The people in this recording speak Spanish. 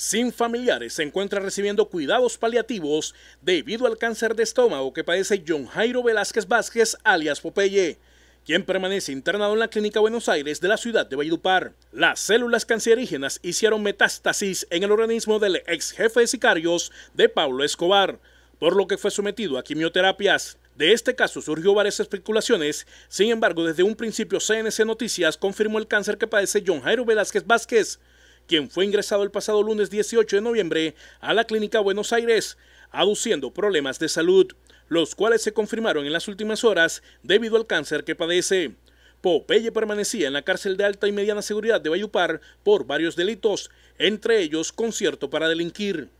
sin familiares se encuentra recibiendo cuidados paliativos debido al cáncer de estómago que padece John Jairo Velázquez Vázquez, alias Popeye quien permanece internado en la Clínica Buenos Aires de la ciudad de Valledupar. Las células cancerígenas hicieron metástasis en el organismo del ex jefe de sicarios de Pablo Escobar, por lo que fue sometido a quimioterapias. De este caso surgió varias especulaciones, sin embargo desde un principio CNC Noticias confirmó el cáncer que padece John Jairo Velázquez Vázquez, quien fue ingresado el pasado lunes 18 de noviembre a la Clínica Buenos Aires, aduciendo problemas de salud, los cuales se confirmaron en las últimas horas debido al cáncer que padece. Popeye permanecía en la cárcel de alta y mediana seguridad de Bayupar por varios delitos, entre ellos concierto para delinquir.